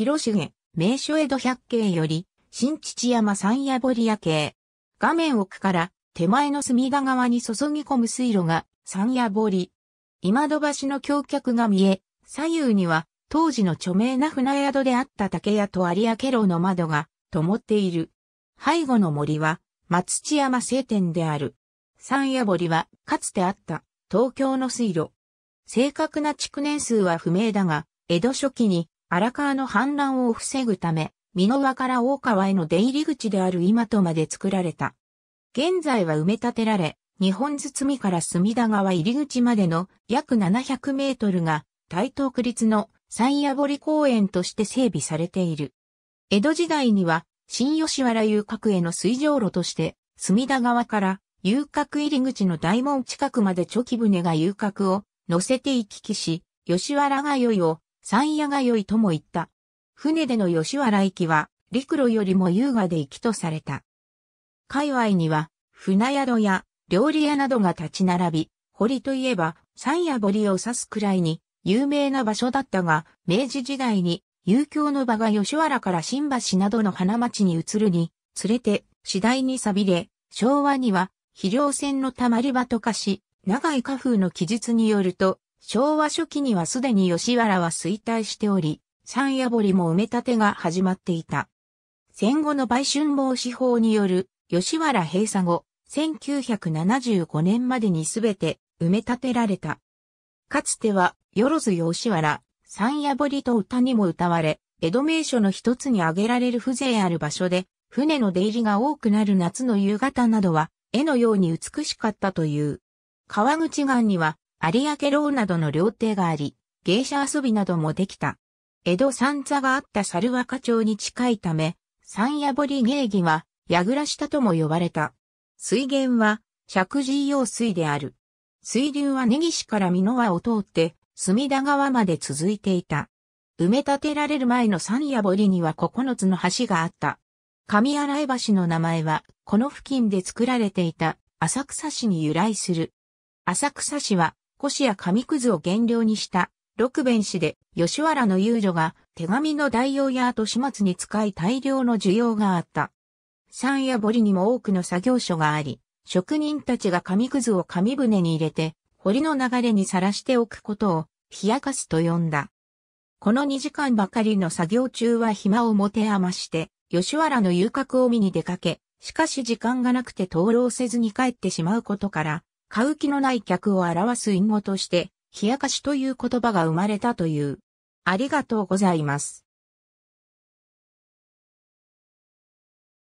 広重、名所江戸百景より、新父山山夜堀屋景。画面奥から手前の隅田川に注ぎ込む水路が山夜堀。今戸橋の橋脚が見え、左右には当時の著名な船宿であった竹屋と有明楼の窓が灯っている。背後の森は松地山聖天である。山夜堀はかつてあった東京の水路。正確な築年数は不明だが、江戸初期に荒川の氾濫を防ぐため、美濃輪から大川への出入り口である今とまで作られた。現在は埋め立てられ、日本堤から隅田川入り口までの約700メートルが台東区立の三夜堀公園として整備されている。江戸時代には新吉原遊郭への水上路として隅田川から遊郭入り口の大門近くまでチョキ船が遊郭を乗せて行き来し、吉原がいを山野が良いとも言った。船での吉原行きは、陸路よりも優雅で行きとされた。界隈には、船宿や料理屋などが立ち並び、堀といえば、山野堀を指すくらいに、有名な場所だったが、明治時代に、遊興の場が吉原から新橋などの花町に移るに、つれて、次第に錆びれ、昭和には、肥料船の溜まり場と化し、長い花風の記述によると、昭和初期にはすでに吉原は衰退しており、山野堀も埋め立てが始まっていた。戦後の売春防止法による吉原閉鎖後、1975年までにすべて埋め立てられた。かつては、よろず吉原、山野堀と歌にも歌われ、江戸名所の一つに挙げられる風情ある場所で、船の出入りが多くなる夏の夕方などは、絵のように美しかったという。川口岸には、有明楼などの料亭があり、芸者遊びなどもできた。江戸三座があった猿若町に近いため、三夜堀芸妓は、矢倉下とも呼ばれた。水源は、石神用水である。水流は根岸から美濃輪を通って、隅田川まで続いていた。埋め立てられる前の三夜堀には9つの橋があった。上洗橋の名前は、この付近で作られていた浅草市に由来する。浅草市は、古紙や紙くずを原料にした六弁紙で吉原の遊女が手紙の代用や後始末に使い大量の需要があった。山や堀にも多くの作業所があり、職人たちが紙くずを紙船に入れて、堀の流れにさらしておくことを、冷やかすと呼んだ。この2時間ばかりの作業中は暇を持て余して、吉原の遊郭を見に出かけ、しかし時間がなくて灯籠せずに帰ってしまうことから、買う気のない客を表す隠語として、冷やかしという言葉が生まれたという。ありがとうございます。